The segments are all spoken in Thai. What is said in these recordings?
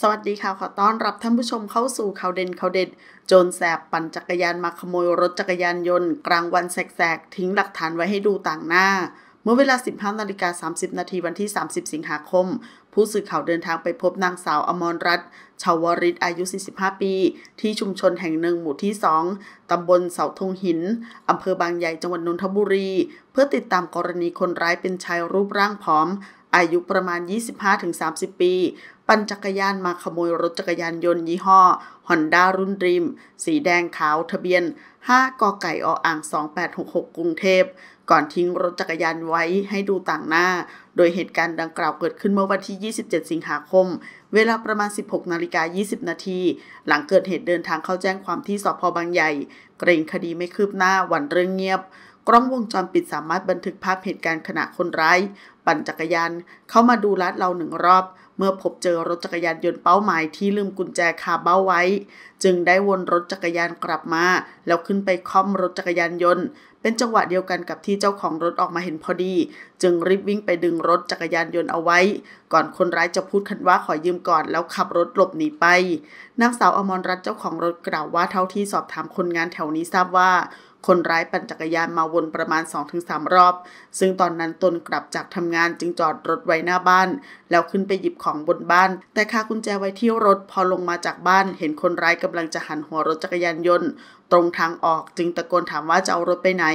สวัสดีค่ะขอต้อนรับท่านผู้ชมเข้าสู่ข่าวเด่นข่าวเด็ด โจรแสบปั่นจักรยานมาขโมยรถจักรยานยนต์ กลางวันแสกๆทิ้งหลักฐานไว้ให้ดูต่างหน้า เมื่อเวลา 15นาฬิกา30 นาทีวันที่ 30 สิงหาคม ผู้สื่อข่าวเดินทางไปพบนางสาวอมรรัตน์ชาวริศอายุ 45 ปี ที่ชุมชนแห่งหนึ่งหมู่ที่ 2 ตำบลเสาธงหินอำเภอบางใหญ่จังหวัดนนทบุรีเพื่อติดตามกรณีคนร้ายเป็นชายรูปร่างผอมอายุประมาณ 25-30 ปี ปั่นจักรยานมาขโมยรถจักรยานยนต์ยี่ห้อฮอนด้ารุ่นริม สีแดงขาวทะเบียน 5 กไก่ออ่าง 2866 กรุงเทพ ก่อนทิ้งรถจักรยานไว้ให้ดูต่างหน้า โดยเหตุการณ์ดังกล่าวเกิดขึ้นเมื่อวันที่ 27 สิงหาคม เวลาประมาณ 16 นาฬิกา 20 นาทีหลังเกิดเหตุเดินทางเข้าแจ้งความที่สพบางใหญ่ เกรงคดีไม่คืบหน้าวันเรื่องเงียบ กล้องวงจรปิดสามารถบันทึกภาพเหตุการณ์ขณะคนร้ายปั่นจักรยาน เข้ามาดูลัดเราหนึ่งรอบ เมื่อพบเจอรถจักรยานยนต์เป้าหมายที่ลืมกุญแจคาเบ้าไว้ จึงได้วนรถจักรยานกลับมา แล้วขึ้นไปค่อมรถจักรยานยนต์ เป็นจังหวะเดียวกันกับที่เจ้าของรถออกมาเห็นพอดี จึงรีบวิ่งไปดึงรถจักรยานยนต์เอาไว้ ก่อนคนร้ายจะพูดคันว่าขอยืมก่อนแล้วขับรถหลบหนีไป นางสาวอมรรัตน์เจ้าของรถกล่าวว่าเท่าที่สอบถามคนงานแถวนี้ทราบว่า คนร้ายปั่นจักรยานมาวนประมาณ2-3รอบ ซึ่งตอนนั้นตนกลับจากทำงานงานจึงจอดรถไว้หน้าบ้านแล้วขึ้นไปหยิบของบนบ้าน แต่คากุญแจไว้ที่รถพอลงมาจากบ้านเห็นคนร้ายกำลังจะหันหัวรถจักรยานยนต์ตรงทางออกจึงตะโกนถามว่าจะเอารถไปไหน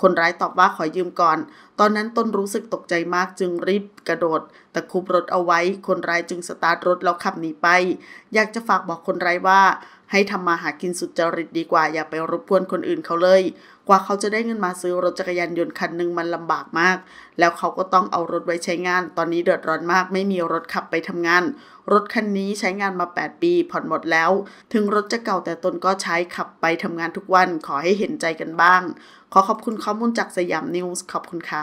คนร้ายตอบว่าขอยืมก่อน ตอนนั้นตนรู้สึกตกใจมากจึงรีบกระโดดตะคุบรถเอาไว้คนร้ายจึงสตาร์ทรถแล้วขับหนีไป อยากจะฝากบอกคนร้ายว่า ให้ทำมาหากินสุดจริตดีกว่าอย่าไปรบกวนคนอื่นเขาเลย กว่าเขาจะได้เงินมาซื้อรถจักรยานยนต์คันหนึ่งมันลำบากมาก แล้วเขาก็ต้องเอารถไว้ใช้งาน ตอนนี้เดือดร้อนมากไม่มีรถขับไปทำงานรถคันนี้ใช้งานมา 8 ปี ผ่อนหมดแล้ว ถึงรถจะเก่าแต่ตนก็ใช้ขับไปทำงานทุกวัน ขอให้เห็นใจกันบ้าง ขอขอบคุณข้อมูลจากสยามนิวส์ขอบคุณค่ะ